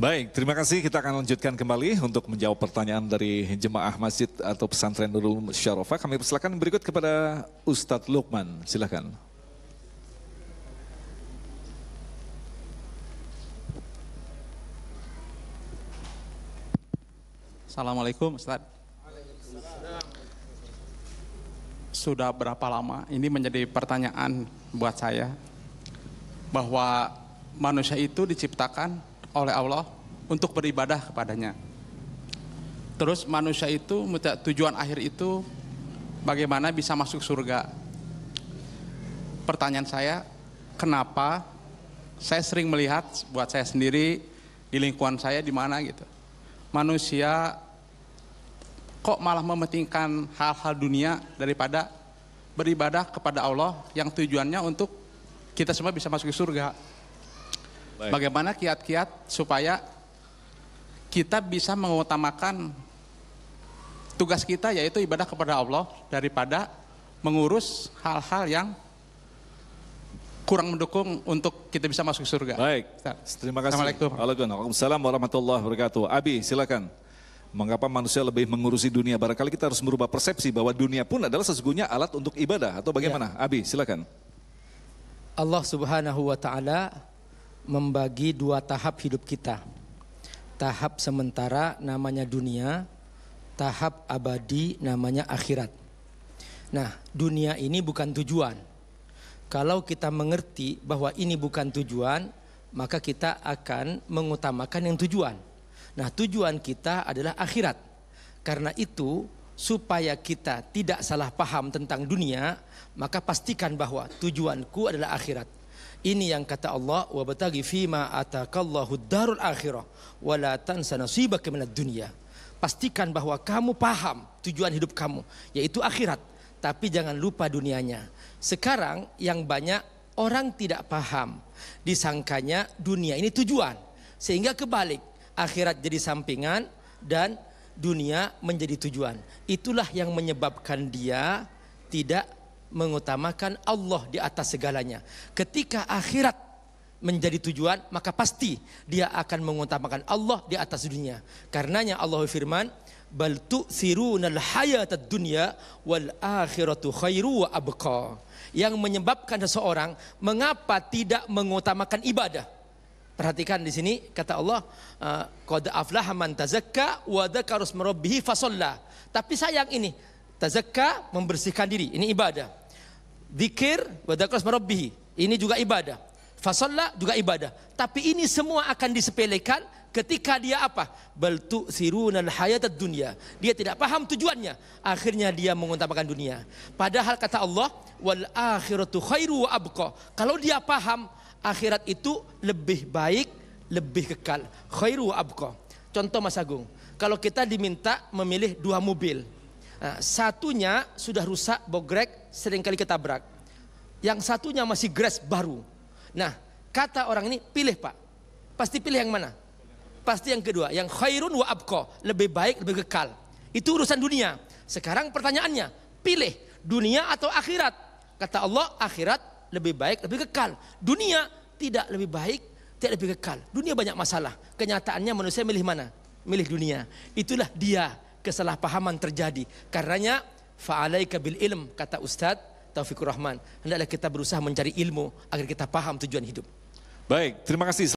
Baik, terima kasih. Kita akan lanjutkan kembali untuk menjawab pertanyaan dari jemaah masjid atau pesantren Nurul Syarofah. Kami persilakan berikut kepada Ustadz Lukman. Silakan. Assalamualaikum Ustadz. Sudah berapa lama ini menjadi pertanyaan buat saya bahwa manusia itu diciptakan oleh Allah untuk beribadah kepadanya. Terus manusia itu tujuan akhir itu bagaimana bisa masuk surga. Pertanyaan saya, kenapa saya sering melihat buat saya sendiri di lingkungan saya di mana gitu. Manusia kok malah mementingkan hal-hal dunia daripada beribadah kepada Allah yang tujuannya untuk kita semua bisa masuk ke surga. Baik. Bagaimana kiat-kiat supaya kita bisa mengutamakan tugas kita yaitu ibadah kepada Allah daripada mengurus hal-hal yang kurang mendukung untuk kita bisa masuk surga. Baik. Terima kasih. Assalamualaikum. Waalaikumsalam warahmatullahi wabarakatuh. Abi, silakan. Mengapa manusia lebih mengurusi dunia? Barangkali kita harus merubah persepsi bahwa dunia pun adalah sesungguhnya alat untuk ibadah atau bagaimana? Ya. Abi, silakan. Allah Subhanahu wa taala membagi dua tahap hidup kita. Tahap sementara namanya dunia, tahap abadi namanya akhirat. Nah, dunia ini bukan tujuan. Kalau kita mengerti bahwa ini bukan tujuan, maka kita akan mengutamakan yang tujuan. Nah, tujuan kita adalah akhirat. Karena itu, supaya kita tidak salah paham tentang dunia, maka pastikan bahwa tujuanku adalah akhirat ini yang kata Allah, "Wa bataghi fima atakallahu darul akhirah wa la tansa nasibaka minad dunya." Pastikan bahwa kamu paham tujuan hidup kamu, yaitu akhirat, tapi jangan lupa dunianya. Sekarang yang banyak orang tidak paham, disangkanya dunia ini tujuan, sehingga kebalik, akhirat jadi sampingan dan dunia menjadi tujuan. Itulah yang menyebabkan dia tidak mengutamakan Allah di atas segalanya. Ketika akhirat menjadi tujuan, maka pasti dia akan mengutamakan Allah di atas dunia. Karenanya Allah firman, "Bal tu'thirunal hayatad dunya wal akhiratu khairu wa abqa." Yang menyebabkan seseorang mengapa tidak mengutamakan ibadah. Perhatikan di sini kata Allah, eh, "Qad aflaha man tazakka wa dzakara rabbih fasalla." Tapi sayang ini, tazakka membersihkan diri, ini ibadah. Zikir wa rabbihi. Ini juga ibadah. Fasalla juga ibadah. Tapi ini semua akan disepelekan ketika dia apa? Baltu sirunal hayat dunia. Dia tidak paham tujuannya. Akhirnya dia mengutamakan dunia. Padahal kata Allah, wal akhiratu khairu wa abqa. Kalau dia paham, akhirat itu lebih baik, lebih kekal. Khairu wa abqa. Contoh Mas Agung, kalau kita diminta memilih dua mobil, Nah, satunya sudah rusak, bogrek, seringkali ketabrak. Yang satunya masih grass baru. Nah, kata orang ini pilih pak. Pasti pilih yang mana? Pasti yang kedua, yang khairun wa abko. Lebih baik, lebih kekal. Itu urusan dunia. Sekarang pertanyaannya, pilih dunia atau akhirat? Kata Allah, akhirat lebih baik, lebih kekal. Dunia tidak lebih baik, tidak lebih kekal. Dunia banyak masalah. Kenyataannya manusia milih mana? Milih dunia. Itulah dia kesalahpahaman terjadi. Karenanya fa'alaika bil ilm kata Ustadz Taufikur Rahman. Hendaklah kita berusaha mencari ilmu agar kita paham tujuan hidup. Baik, terima kasih.